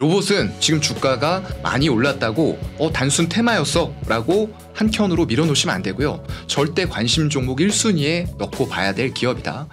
로봇은 지금 주가가 많이 올랐다고 어 단순 테마였어 라고 한켠으로 밀어놓으시면 안 되고요. 절대 관심 종목 1순위에 넣고 봐야 될 기업이다.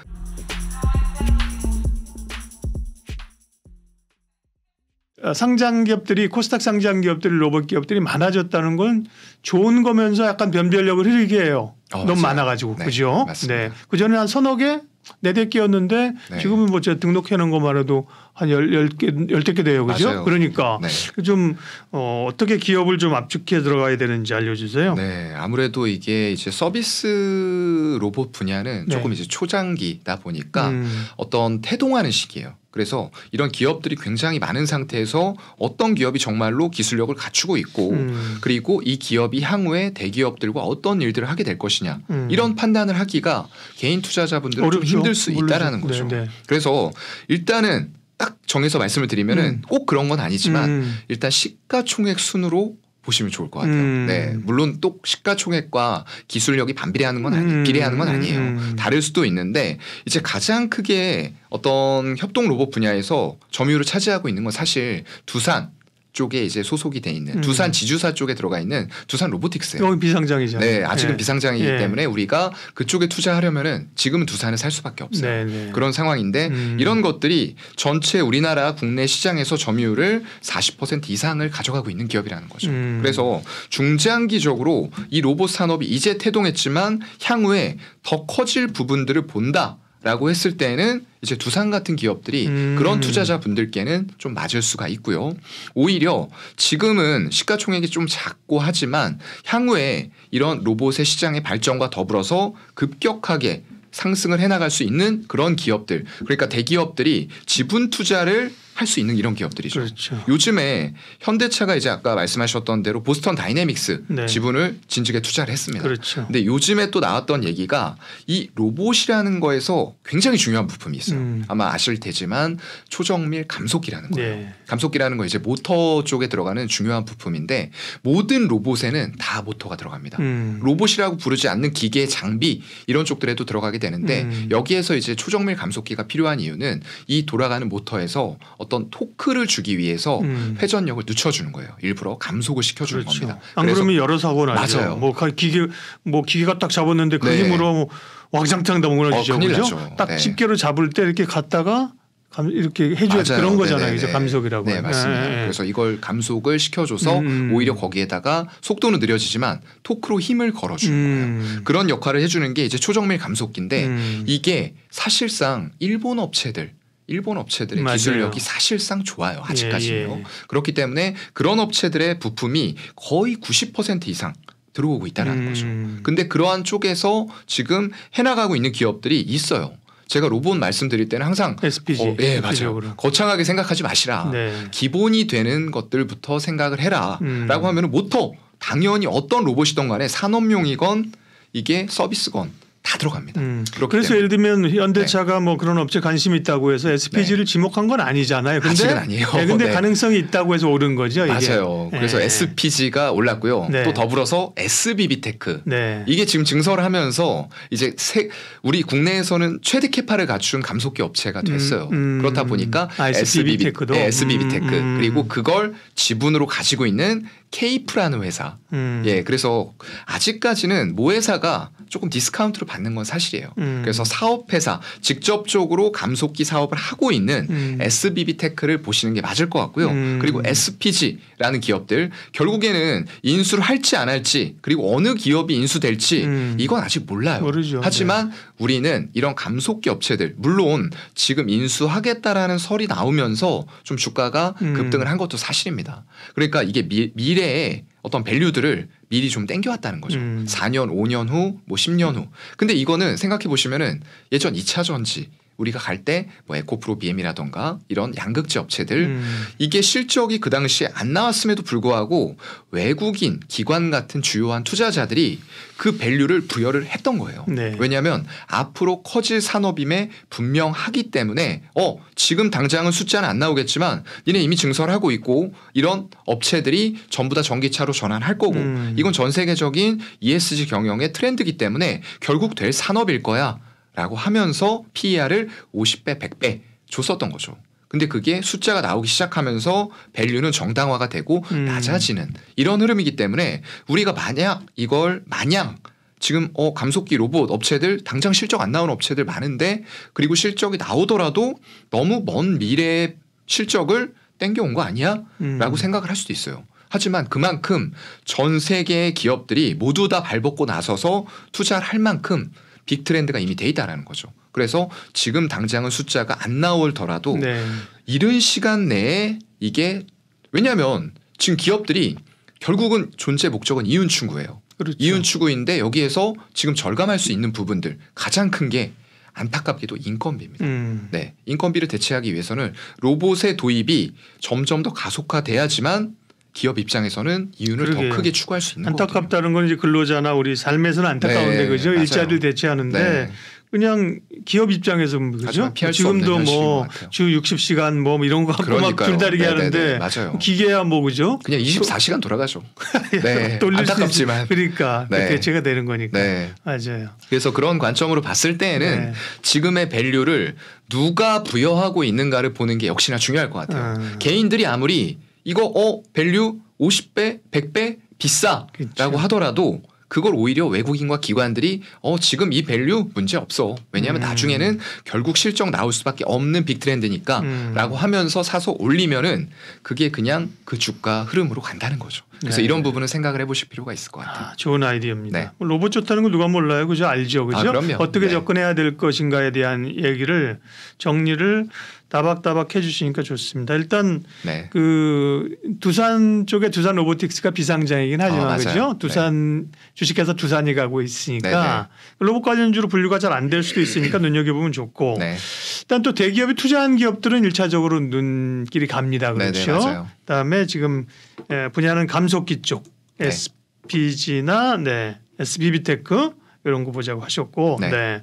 상장 기업들이 코스닥 상장 기업들이 로봇 기업들이 많아졌다는 건 좋은 거면서 약간 변별력을 흐리게 해요. 어, 너무 맞아요. 많아가지고 네, 그죠? 네. 그 전에 한 서너 개, 네댓 개였는데 네. 지금은 뭐 제가 등록해 놓은 것만 해도 한 열, 열 개, 열댓 개 돼요. 그죠? 맞아요. 그러니까 네. 좀 어, 어떻게 기업을 좀 압축해 들어가야 되는지 알려주세요. 네. 아무래도 이게 이제 서비스 로봇 분야는 네. 조금 이제 초장기다 보니까 음. 어떤 태동하는 시기예요. 그래서 이런 기업들이 굉장히 많은 상태에서 어떤 기업이 정말로 기술력을 갖추고 있고 음. 그리고 이 기업이 향후에 대기업들과 어떤 일들을 하게 될 것이냐 음. 이런 판단을 하기가 개인 투자자분들은 어렵죠. 좀 힘들 수 있다라는 거죠. 네네. 네. 그래서 일단은 딱 정해서 말씀을 드리면은 음. 꼭 그런 건 아니지만 음. 일단 시가총액 순으로 보시면 좋을 것 같아요. 음. 네, 물론 또 시가총액과 기술력이 반비례하는 건 아니, 음. 비례하는 건 아니에요. 음. 다를 수도 있는데 이제 가장 크게 어떤 협동 로봇 분야에서 점유율을 차지하고 있는 건 사실 두산, 쪽에 이제 소속이 돼 있는 음. 두산 지주사 쪽에 들어가 있는 두산 로보틱스예요. 여기 어, 비상장이죠. 네, 아직은 예. 비상장이기 예. 때문에 우리가 그쪽에 투자하려면은 지금은 두산을 살 수밖에 없어요. 네네. 네. 그런 상황인데 음. 이런 것들이 전체 우리나라 국내 시장에서 점유율을 40% 이상을 가져가고 있는 기업이라는 거죠. 음. 그래서 중장기적으로 이 로봇 산업이 이제 태동했지만 향후에 더 커질 부분들을 본다. 라고 했을 때는 이제 두산 같은 기업들이 음. 그런 투자자 분들께는 좀 맞을 수가 있고요. 오히려 지금은 시가총액이 좀 작고 하지만 향후에 이런 로봇의 시장의 발전과 더불어서 급격하게 상승을 해나갈 수 있는 그런 기업들. 그러니까 대기업들이 지분 투자를 할수 있는 이런 기업들이죠. 그렇죠. 요즘에 현대차가 이제 아까 말씀하셨던 대로 보스턴 다이내믹스 네. 지분을 진즉에 투자를 했습니다. 그렇죠. 근데 요즘에 또 나왔던 얘기가 이 로봇이라는 거에서 굉장히 중요한 부품이 있어요. 음. 아마 아실 테지만 초정밀 감속기라는 거예요. 네. 감속기라는 거 이제 모터 쪽에 들어가는 중요한 부품인데 모든 로봇에는 다 모터가 들어갑니다. 음. 로봇이라고 부르지 않는 기계 장비 이런 쪽들에도 들어가게 되는데 음. 여기에서 이제 초정밀 감속기가 필요한 이유는 이 돌아가는 모터에서 어떤 어떤 토크를 주기 위해서 음. 회전력을 늦춰주는 거예요. 일부러 감속을 시켜주는 그렇죠. 겁니다. 안 그러면 여러 사고 나죠. 맞아요. 뭐 기계 뭐 기계가 딱 잡았는데 그 네. 힘으로 뭐 왕장탕 다 무너지죠. 어, 그죠? 딱 네. 집게로 잡을 때 이렇게 갔다가 감, 이렇게 해줘야 맞아요. 그런 네, 거잖아요. 네, 이제 네. 감속이라고. 네, 맞습니다. 네. 그래서 이걸 감속을 시켜줘서 음, 음. 오히려 거기에다가 속도는 느려지지만 토크로 힘을 걸어주는 음. 거예요. 그런 역할을 해주는 게 이제 초정밀 감속기인데 음. 이게 사실상 일본 업체들 일본 업체들의 맞아요. 기술력이 사실상 좋아요. 아직까지요. 예, 예. 그렇기 때문에 그런 업체들의 부품이 거의 90% 이상 들어오고 있다는 음. 거죠. 근데 그러한 쪽에서 지금 해나가고 있는 기업들이 있어요. 제가 로봇 말씀드릴 때는 항상 SPG. 어, 예, 맞아요. 거창하게 생각하지 마시라. 네. 기본이 되는 것들부터 생각을 해라라고 음. 하면은 모터 당연히 어떤 로봇이든 간에 산업용이건 이게 서비스건 다 들어갑니다. 음. 그래서 예를 들면 현대차가 네. 뭐 그런 업체 관심 이 있다고 해서 SPG를 네. 지목한 건 아니잖아요. 근데 아직은 아니에요. 네, 근데 네. 가능성이 있다고 해서 오른 거죠. 이게. 맞아요. 네. 그래서 SPG가 올랐고요. 네. 또 더불어서 SBB테크 네. 이게 지금 증설하면서 이제 세, 우리 국내에서는 최대 캐파를 갖춘 감속기 업체가 음, 됐어요. 음, 음, 그렇다 보니까 아, SBB테크도 SBB테크 음, 음, 그리고 그걸 지분으로 가지고 있는 케이프라는 회사. 음. 예, 그래서 아직까지는 모회사가 조금 디스카운트를 받는 건 사실이에요. 음. 그래서 사업회사 직접적으로 감속기 사업을 하고 있는 음. SBB테크를 보시는 게 맞을 것 같고요. 음. 그리고 SPG라는 기업들 결국에는 인수를 할지 안 할지 그리고 어느 기업이 인수될지 음. 이건 아직 몰라요. 모르죠. 하지만 네. 우리는 이런 감속기 업체들 물론 지금 인수하겠다라는 설이 나오면서 좀 주가가 음. 급등을 한 것도 사실입니다. 그러니까 이게 미, 미래 미래에 어떤 밸류들을 미리 좀 땡겨왔다는 거죠. 음. 4년, 5년 후, 뭐 10년 후. 근데 이거는 생각해 보시면은 예전 2차 전지 우리가 갈 때 뭐 에코프로 BM이라던가 이런 양극재 업체들 음. 이게 실적이 그 당시에 안 나왔음에도 불구하고 외국인 기관 같은 주요한 투자자들이 그 밸류를 부여를 했던 거예요. 네. 왜냐하면 앞으로 커질 산업임에 분명하기 때문에 어 지금 당장은 숫자는 안 나오겠지만 니네 이미 증설하고 있고 이런 업체들이 전부 다 전기차로 전환할 거고 음. 이건 전 세계적인 ESG 경영의 트렌드이기 때문에 결국 될 산업일 거야. 라고 하면서 PER을 50배, 100배 줬었던 거죠. 근데 그게 숫자가 나오기 시작하면서 밸류는 정당화가 되고 음. 낮아지는 이런 흐름이기 때문에 우리가 만약 이걸 마냥 지금 어 감속기 로봇 업체들 당장 실적 안 나온 업체들 많은데 그리고 실적이 나오더라도 너무 먼 미래의 실적을 땡겨온 거 아니야? 음. 라고 생각을 할 수도 있어요. 하지만 그만큼 전 세계의 기업들이 모두 다 발벗고 나서서 투자를 할 만큼 빅 트렌드가 이미 돼 있다라는 거죠. 그래서 지금 당장은 숫자가 안 나올더라도 네. 이른 시간 내에 이게 왜냐하면 지금 기업들이 결국은 존재 목적은 이윤 추구예요. 그렇죠. 이윤 추구인데 여기에서 지금 절감할 수 있는 부분들 가장 큰 게 안타깝게도 인건비입니다. 음. 네, 인건비를 대체하기 위해서는 로봇의 도입이 점점 더 가속화돼야지만 기업 입장에서는 이윤을 더 크게 추구할 수 있는 안타깝다는 건 이제 근로자나 우리 삶에서는 안타까운데 네, 그죠 일자리를 대체하는데 네. 그냥 기업 입장에서 그죠 지금도 뭐 주 60시간 뭐 이런 거 하고 막줄다리게 네, 네, 하는데 네, 맞아요. 기계야 뭐 그죠 그냥 24시간 돌아가죠 네. 안타깝지만 그러니까 그 네. 대체가 되는 거니까 네. 맞아요 그래서 그런 관점으로 봤을 때에는 지금의 밸류를 누가 부여하고 있는가를 보는 게 역시나 중요할 것 같아요 음. 개인들이 아무리 이거 어 밸류 50배, 100배 비싸라고 그렇죠. 하더라도 그걸 오히려 외국인과 기관들이 어 지금 이 밸류 문제 없어 왜냐하면 음. 나중에는 결국 실적 나올 수밖에 없는 빅 트렌드니까라고 음. 하면서 사서 올리면은 그게 그냥 그 주가 흐름으로 간다는 거죠. 그래서 네. 이런 부분은 생각을 해보실 필요가 있을 것 같아요. 아, 좋은 아이디어입니다. 네. 뭐 로봇 좋다는 걸 누가 몰라요, 그죠? 알죠, 그죠? 아, 어떻게 네. 접근해야 될 것인가에 대한 얘기를 정리를 다박다박 해주시니까 좋습니다. 일단 네. 그 두산 쪽에 두산 로보틱스가 비상장이긴 아, 하지만 어, 그죠? 두산 네. 주식회사 두산이 가고 있으니까 네네. 네. 그 로봇 관련주로 분류가 잘 안 될 수도 있으니까 음. 눈여겨보면 좋고 네. 일단 또 대기업이 투자한 기업들은 일차적으로 눈길이 갑니다. 네, 네, 그렇죠? 그다음에 지금 예, 분야는 감속기 쪽 네. SPG나 네, SBB테크 이런 거 보자고 하셨고 네.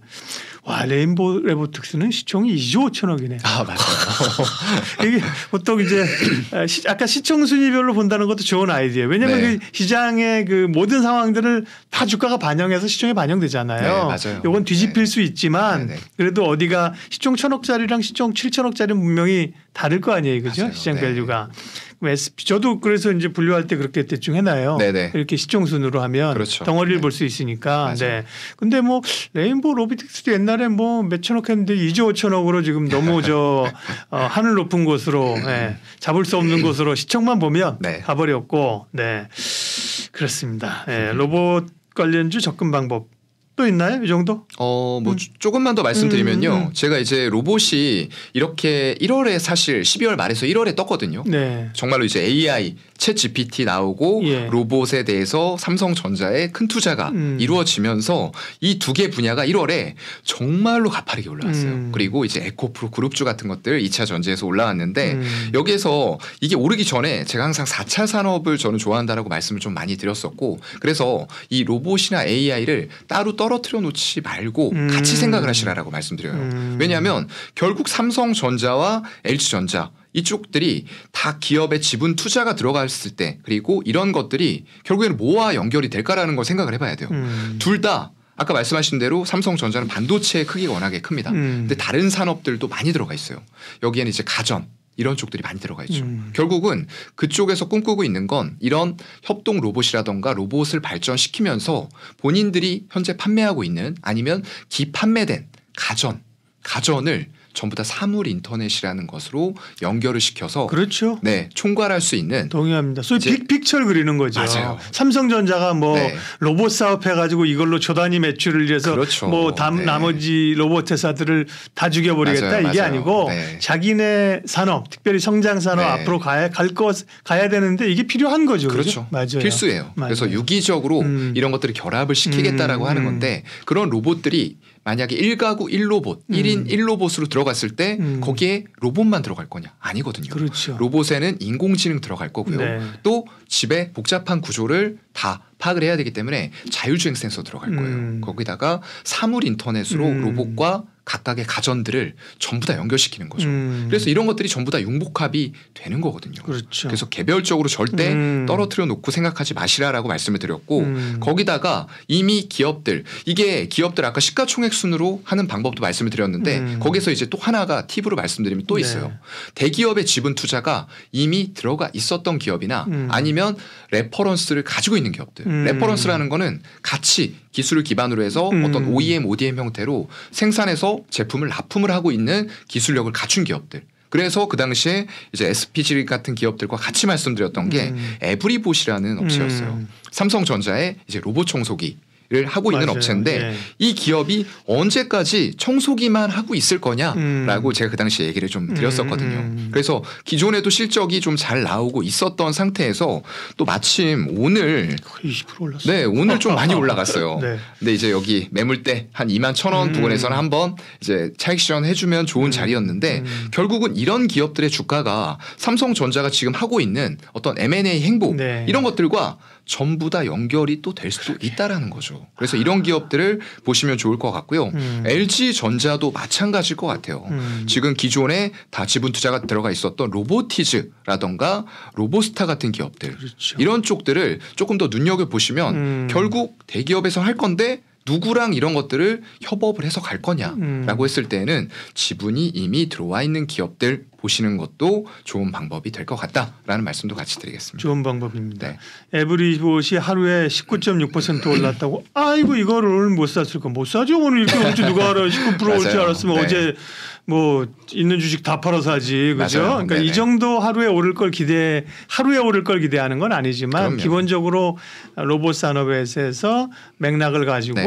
와 레인보 레보특스는 시총이 2조 5천억이네. 아 맞아요. 이게 보통 이제 아, 시, 아까 시총 순위별로 본다는 것도 좋은 아이디어예요. 왜냐하면 네. 그 시장의 그 모든 상황들을 다 주가가 반영해서 시총에 반영되잖아요. 네, 맞아요. 요건 뒤집힐 네. 수 있지만 네, 네. 그래도 어디가 시총 천억짜리랑 시총 7천억짜리는 분명히 다를 거 아니에요, 그죠? 시장 네. 밸류가. SP 저도 그래서 이제 분류할 때 그렇게 대충 해놔요. 네네. 이렇게 시총 순으로 하면 그렇죠. 덩어리를 네. 볼수 있으니까. 맞아요. 네. 근데 뭐 레인보우 로비틱스도 옛날에 뭐 몇천억 했는데 2조 5천억으로 지금 너무 저 어, 하늘 높은 곳으로 네. 잡을 수 없는 음. 곳으로 시청만 보면 네. 가버렸고 네 그렇습니다. 네. 로봇 관련주 접근 방법 또 있나요? 이 정도? 어, 뭐 음. 조금만 더 말씀드리면요. 음, 음, 음, 제가 이제 로봇이 이렇게 1월에 사실 12월 말에서 1월에 떴거든요. 네. 정말로 이제 AI 챗 GPT 나오고 예. 로봇에 대해서 삼성전자의 큰 투자가 음. 이루어지면서 이 두 개 분야가 1월에 정말로 가파르게 올라왔어요. 음. 그리고 이제 에코프로 그룹주 같은 것들 2차 전지에서 올라왔는데 음. 여기에서 이게 오르기 전에 제가 항상 4차 산업을 저는 좋아한다라고 말씀을 좀 많이 드렸었고 그래서 이 로봇이나 AI를 따로 떨어뜨려 놓지 말고 음. 같이 생각을 하시라라고 말씀드려요. 음. 왜냐하면 결국 삼성전자와 LG전자 이쪽들이 다 기업의 지분 투자가 들어갔을 때 그리고 이런 것들이 결국에는 뭐와 연결이 될까라는 걸 생각을 해봐야 돼요. 음. 둘다 아까 말씀하신 대로 삼성전자는 반도체의 크기가 워낙에 큽니다. 음. 근데 다른 산업들도 많이 들어가 있어요. 여기에는 이제 가전 이런 쪽들이 많이 들어가 있죠. 음. 결국은 그쪽에서 꿈꾸고 있는 건 이런 협동 로봇이라던가 로봇을 발전시키면서 본인들이 현재 판매하고 있는 아니면 기판매된 가전 가전을 전부 다 사물 인터넷이라는 것으로 연결을 시켜서 그렇죠. 네, 총괄할 수 있는 동의합니다. 소위 빅픽처를 그리는 거죠. 맞아요. 삼성전자가 뭐 네. 로봇 사업해 가지고 이걸로 초단위 매출을 위해서 그렇죠. 뭐 담, 네. 나머지 로봇 회사들을 다 죽여 버리겠다 이게 맞아요. 아니고 네. 자기네 산업, 특별히 성장 산업 네. 앞으로 가야 갈 것 가야 되는데 이게 필요한 거죠. 그렇죠. 그렇죠? 맞아요. 필수예요. 맞아요. 그래서 유기적으로 음. 이런 것들을 결합을 시키겠다라고 음. 하는 건데 그런 로봇들이 만약에 1가구 1로봇, 음. 1인 1로봇으로 들어가 들어갔을 때 음. 거기에 로봇만 들어갈 거냐 아니거든요. 그렇죠. 로봇에는 인공지능 들어갈 거고요. 네. 또 집에 복잡한 구조를 다 파악을 해야 되기 때문에 자율주행 센서 들어갈 거예요. 음. 거기다가 사물 인터넷으로 음. 로봇과 각각의 가전들을 전부 다 연결시키는 거죠. 음. 그래서 이런 것들이 전부 다 융복합이 되는 거거든요. 그렇죠. 그래서 개별적으로 절대 음. 떨어뜨려 놓고 생각하지 마시라라고 말씀을 드렸고 음. 거기다가 이미 기업들 이게 기업들 아까 시가총액 순으로 하는 방법도 말씀을 드렸는데 음. 거기서 이제 또 하나가 팁으로 말씀드리면 또 네. 있어요. 네. 대기업의 지분 투자가 이미 들어가 있었던 기업이나 음. 아니면 레퍼런스를 가지고 있는 기업들. 음. 레퍼런스라는 거는 같이 기술을 기반으로 해서 어떤 OEM, ODM 형태로 생산해서 제품을 납품을 하고 있는 기술력을 갖춘 기업들. 그래서 그 당시에 이제 SPG 같은 기업들과 같이 말씀드렸던 게 음. 에브리봇이라는 업체였어요. 음. 삼성전자의 이제 로봇 청소기 를 하고 있는 맞아요. 업체인데 네. 이 기업이 언제까지 청소기만 하고 있을 거냐라고 음. 제가 그 당시 얘기를 좀 드렸었거든요. 음. 음, 음. 그래서 기존에도 실적이 좀 잘 나오고 있었던 상태에서 또 마침 오늘 20% 올랐어요. 네, 오늘 좀 많이 올라갔어요. 네. 근데 이제 여기 매물대 한 2만 1천원 음. 부근에서는 한번 이제 차익 실현 해주면 좋은 음, 자리였는데 결국은 이런 기업들의 주가가 삼성전자가 지금 하고 있는 어떤 M&A 행보 네. 이런 것들과 전부 다 연결이 또 될 수도 있다라는 거죠. 그래서 아. 이런 기업들을 보시면 좋을 것 같고요. 음. LG 전자도 마찬가지일 것 같아요. 음. 지금 기존에 다 지분 투자가 들어가 있었던 로보티즈라던가 로보스타 같은 기업들 그렇죠. 이런 쪽들을 조금 더 눈여겨 보시면 음. 결국 대기업에서 할 건데 누구랑 이런 것들을 협업을 해서 갈 거냐라고 음. 했을 때에는 지분이 이미 들어와 있는 기업들 보시는 것도 좋은 방법이 될 것 같다라는 말씀도 같이 드리겠습니다. 좋은 방법입니다. 네. 에브리봇이 하루에 19.6% 올랐다고 아이고 이거를 못 샀을 거못 사죠 오늘 이렇게 올지 누가 알아 19% 올지 알았으면 네. 어제 뭐 있는 주식 다 팔아서 하지 그죠? 그러니까 네네. 이 정도 하루에 오를 걸 기대 하루에 오를 걸 기대하는 건 아니지만 그럼요. 기본적으로 로봇 산업에서 맥락을 가지고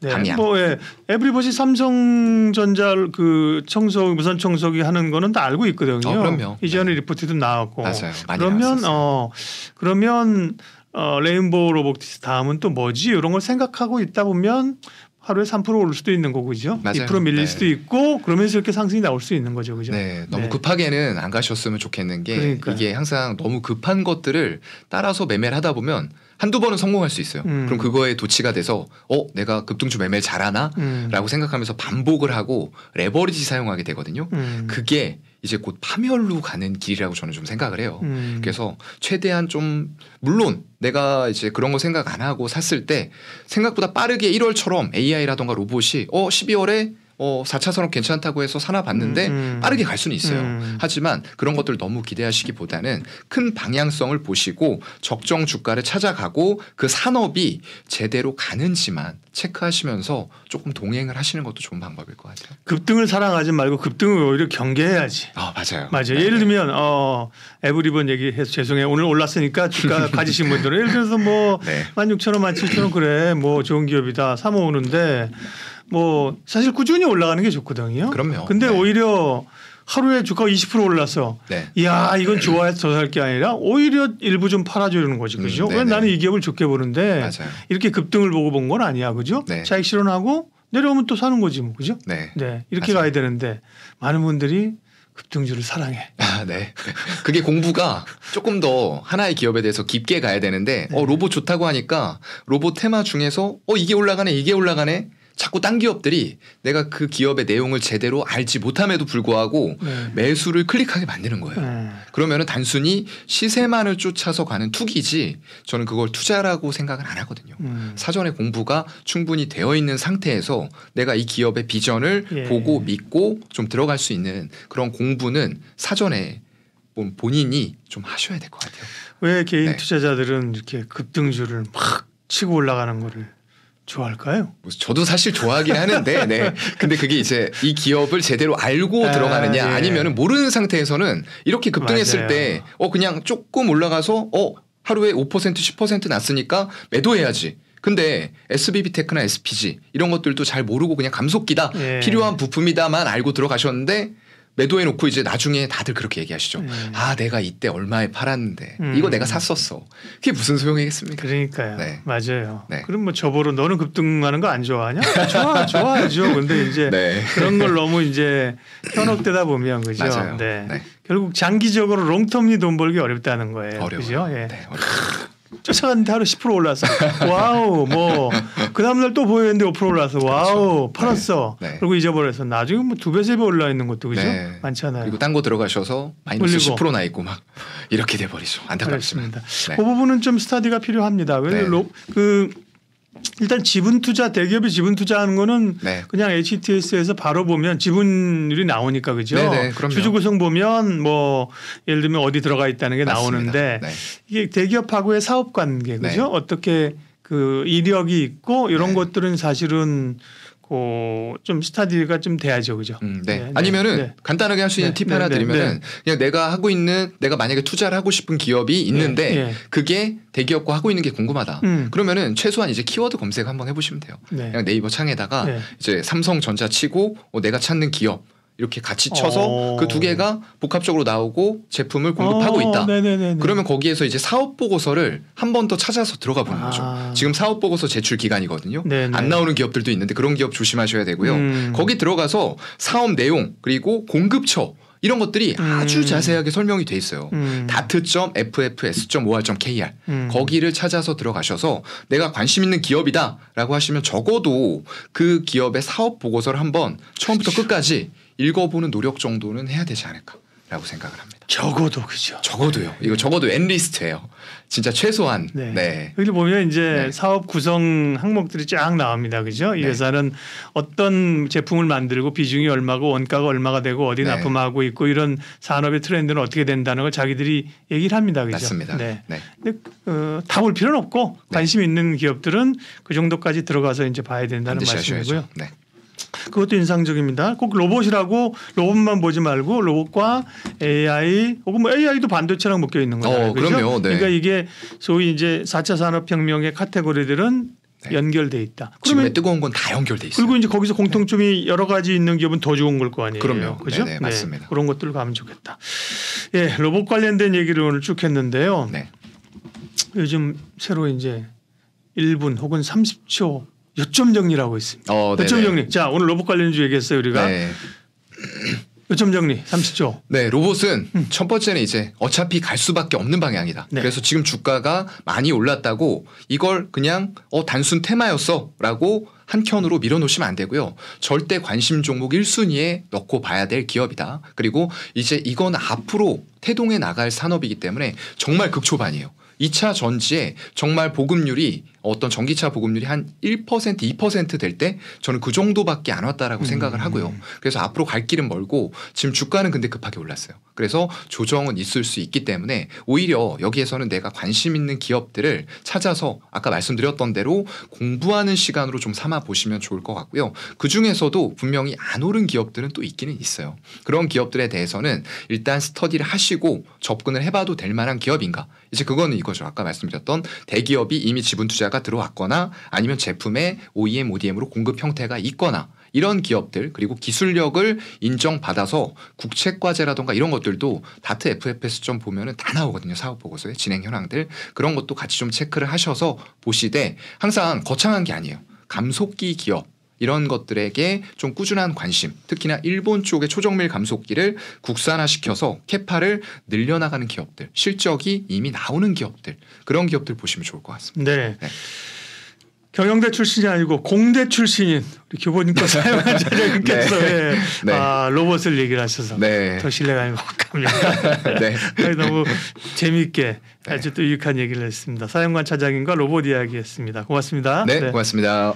네. 네. 뭐 예. 에브리버시 삼성전자 그 청소 무선 청소기 하는 거는 다 알고 있거든요. 어, 이전에 네. 리포트도 나왔고 맞아요. 그러면 나왔었어요. 어 그러면 어, 레인보우 로보틱스 다음은 또 뭐지? 이런 걸 생각하고 있다 보면 하루에 3% 오를 수도 있는 거고 그죠? 맞아요. 2% 밀릴 네. 수도 있고 그러면서 이렇게 상승이 나올 수 있는 거죠. 그죠? 네. 너무 네. 급하게는 안 가셨으면 좋겠는 게 그러니까요. 이게 항상 너무 급한 것들을 따라서 매매를 하다 보면 한두 번은 성공할 수 있어요. 음. 그럼 그거에 도치가 돼서 어 내가 급등주 매매 잘하나라고 음. 생각하면서 반복을 하고 레버리지 사용하게 되거든요. 음. 그게 이제 곧 파멸로 가는 길이라고 저는 좀 생각을 해요. 음. 그래서 최대한 좀 물론 내가 이제 그런 거 생각 안 하고 샀을 때 생각보다 빠르게 1월처럼 AI라던가 로봇이 어 12월에 어, 4차 산업 괜찮다고 해서 사나봤는데 음, 음, 빠르게 갈 수는 있어요. 음. 하지만 그런 것들 너무 기대하시기보다는 큰 방향성을 보시고 적정 주가를 찾아가고 그 산업이 제대로 가는지만 체크하시면서 조금 동행을 하시는 것도 좋은 방법일 것 같아요. 급등을 사랑하지 말고 급등을 오히려 경계해야지. 아 맞아요. 맞아요. 네, 예를 네. 들면 어 에브리번 얘기해서 죄송해요. 오늘 올랐으니까 주가 가지신 분들은 예를 들어서 뭐 네. 16,000원, 17,000원 그래 뭐 좋은 기업이다 사 모으는데 뭐 사실 꾸준히 올라가는 게 좋거든요. 그럼요. 근데 네. 오히려 하루에 주가 20% 올라서 네. 이야 이건 좋아해서 더 살 게 아니라 오히려 일부 좀 팔아주는 거지 음, 그죠? 음, 네, 왜 네. 나는 이 기업을 좋게 보는데 맞아요. 이렇게 급등을 보고 본 건 아니야 그죠? 네. 자익 실현하고 내려오면 또 사는 거지 뭐 그죠? 네. 네 이렇게 맞아요. 가야 되는데 많은 분들이 급등주를 사랑해. 아, 네. 그게 공부가 조금 더 하나의 기업에 대해서 깊게 가야 되는데, 어, 네. 어, 로봇 좋다고 하니까 로봇 테마 중에서, 어, 이게 올라가네, 이게 올라가네. 자꾸 딴 기업들이 내가 그 기업의 내용을 제대로 알지 못함에도 불구하고 네. 매수를 클릭하게 만드는 거예요. 네. 그러면은 단순히 시세만을 쫓아서 가는 투기지 저는 그걸 투자라고 생각을안 하거든요. 음. 사전에 공부가 충분히 되어 있는 상태에서 내가 이 기업의 비전을 예. 보고 믿고 좀 들어갈 수 있는 그런 공부는 사전에 뭐 본인이 좀 하셔야 될 것 같아요. 왜 개인 네. 투자자들은 이렇게 급등주를 막 치고 올라가는 거를 좋아할까요? 저도 사실 좋아하긴 하는데, 네. 근데 그게 이제 이 기업을 제대로 알고 아, 들어가느냐, 예. 아니면 모르는 상태에서는 이렇게 급등했을 맞아요. 때, 어, 그냥 조금 올라가서, 어, 하루에 5% 10% 났으니까 매도해야지. 근데 SBB 테크나 SPG 이런 것들도 잘 모르고 그냥 감속기다 예. 필요한 부품이다만 알고 들어가셨는데 매도해 놓고 이제 나중에 다들 그렇게 얘기하시죠. 음. 아, 내가 이때 얼마에 팔았는데 음. 이거 내가 샀었어. 그게 무슨 소용이겠습니까? 그러니까요. 네. 맞아요. 네. 그럼 뭐 저보로 너는 급등하는 거 안 좋아하냐? 좋아, 좋아하죠. 근데 이제 네. 그런 걸 너무 이제 현혹되다 보면 그죠. 맞아요. 네. 네. 결국 장기적으로 롱텀이돈 벌기 어렵다는 거예요. 어려워요. 그죠? 예. 네, 어려워 쫓아갔는데 하루 10% 올랐어. 와우, 뭐. 그 다음날 또 보였는데 5%올라어 와우, 그렇죠. 네. 팔았어. 네, 네. 그리고 잊어버려서 나중에 뭐 두 배, 세 배 올라 있는 것도 그죠? 네. 많잖아요. 그리고 딴거 들어가셔서 마이너스 10%나 있고 막 이렇게 돼버리죠. 안타깝습니다. 네. 그 부분은 좀 스타디가 필요합니다. 왜냐면 네. 그 일단 지분 투자 대기업이 지분 투자하는 거는 네. 그냥 HTS에서 바로 보면 지분율이 나오니까 그죠. 네, 네, 주주 구성 보면 뭐 예를 들면 어디 들어가 있다는 게 맞습니다. 나오는데 네. 이게 대기업하고의 사업 관계 그죠. 네. 어떻게 그 이력이 있고 이런 네. 것들은 사실은 어, 좀 스타디가 좀 돼야죠, 그죠? 음, 네. 네. 네. 아니면은 네. 간단하게 할 수 있는 네. 팁 하나 네, 네. 드리면은 그냥 내가 하고 있는 내가 만약에 투자를 하고 싶은 기업이 있는데 그게 대기업과 하고 있는 게 궁금하다. 음. 그러면은 최소한 이제 키워드 검색 한번 해보시면 돼요. 그냥 네이버 창에다가 이제 삼성전자 치고 어, 내가 찾는 기업 이렇게 같이 어. 쳐서 그 두 개가 복합적으로 나오고 제품을 공급하고 어, 있다. 네네네네. 그러면 거기에서 이제 사업 보고서를 한 번 더 찾아서 들어가 보는 아. 거죠. 지금 사업 보고서 제출 기간이거든요. 네네. 안 나오는 기업들도 있는데 그런 기업 조심하셔야 되고요. 음. 거기 들어가서 사업 내용 그리고 공급처 이런 것들이 음. 아주 자세하게 설명이 돼 있어요. 음. 다트.점 ffs.or.kr 음. 거기를 찾아서 들어가셔서 내가 관심 있는 기업이다라고 하시면 적어도 그 기업의 사업 보고서를 한 번 처음부터 끝까지 읽어보는 노력 정도는 해야 되지 않을까라고 생각을 합니다. 적어도 그죠. 적어도요. 네. 이거 적어도 N리스트예요. 진짜 최소한. 네. 네. 여기 보면 이제 네. 사업 구성 항목들이 쫙 나옵니다. 그죠? 이 네. 회사는 어떤 제품을 만들고 비중이 얼마고 원가가 얼마가 되고 어디 네. 납품하고 있고 이런 산업의 트렌드는 어떻게 된다는 걸 자기들이 얘기를 합니다. 그죠? 맞습니다. 네. 네. 근데 어, 다볼 필요는 없고 관심 있는 기업들은 그 정도까지 들어가서 이제 봐야 된다는 말씀이고요. 하셔야죠. 네. 그것도 인상적입니다. 꼭 로봇이라고 로봇만 보지 말고 로봇과 AI 혹은 뭐 AI도 반도체랑 묶여 있는 거잖요 어, 그렇죠? 그럼요. 네. 그러니까 이게 소위 이제 4차 산업혁명의 카테고리들은 네. 연결돼 있다. 그러면 뜨거운 건 다 연결돼 있어요. 그리고 이제 거기서 네. 공통점이 네. 여러 가지 있는 기업은 더 좋은 걸 거 아니에요. 그럼요. 그죠? 네, 네, 네, 맞습니다. 그런 것들로 가면 좋겠다. 예, 로봇 관련된 얘기를 오늘 쭉 했는데요. 요즘 새로 이제 1분 혹은 30초 요점 정리라고 있습니다. 어, 요점 정리. 자 오늘 로봇 관련주 얘기했어요 우리가. 네. 요점 정리 30초. 네, 로봇은 음. 첫 번째는 이제 어차피 갈 수밖에 없는 방향이다. 네. 그래서 지금 주가가 많이 올랐다고 이걸 그냥 어 단순 테마였어라고 한켠으로 밀어놓으시면 안 되고요. 절대 관심 종목 1순위에 넣고 봐야 될 기업이다. 그리고 이제 이건 앞으로 태동해 나갈 산업이기 때문에 정말 극초반이에요. 2차 전지에 정말 보급률이 어떤 전기차 보급률이 한 1% 2%될 때 저는 그 정도밖에 안 왔다라고 음. 생각을 하고요. 그래서 앞으로 갈 길은 멀고 지금 주가는 근데 급하게 올랐어요. 그래서 조정은 있을 수 있기 때문에 오히려 여기에서는 내가 관심 있는 기업들을 찾아서 아까 말씀드렸던 대로 공부하는 시간으로 좀 삼아 보시면 좋을 것 같고요. 그 중에서도 분명히 안 오른 기업들은 또 있기는 있어요. 그런 기업들에 대해서는 일단 스터디를 하시고 접근을 해봐도 될 만한 기업인가? 이제 그거는 이거죠. 아까 말씀드렸던 대기업이 이미 지분 투자 투자가 들어왔거나 아니면 제품에 OEM, ODM으로 공급 형태가 있거나 이런 기업들 그리고 기술력을 인정받아서 국책 과제라던가 이런 것들도 다트 FFS 좀 보면은 다 나오거든요 사업 보고서에 진행 현황들 그런 것도 같이 좀 체크를 하셔서 보시되 항상 거창한 게 아니에요 감속기 기업 이런 것들에게 좀 꾸준한 관심, 특히나 일본 쪽의 초정밀 감속기를 국산화시켜서 캐파를 늘려나가는 기업들, 실적이 이미 나오는 기업들 그런 기업들 보시면 좋을 것 같습니다. 네. 네. 경영대 출신이 아니고 공대 출신인 우리 교보님과 사용한 자녀님께서 네. 예. 네. 아, 로봇을 얘기를 하셔서 네. 더 신뢰감이 확 갑니다. 네. 너무 재미있게 네. 아주 또 유익한 얘기를 했습니다. 사용관 차장님과 로봇 이야기했습니다. 고맙습니다. 네. 네. 고맙습니다.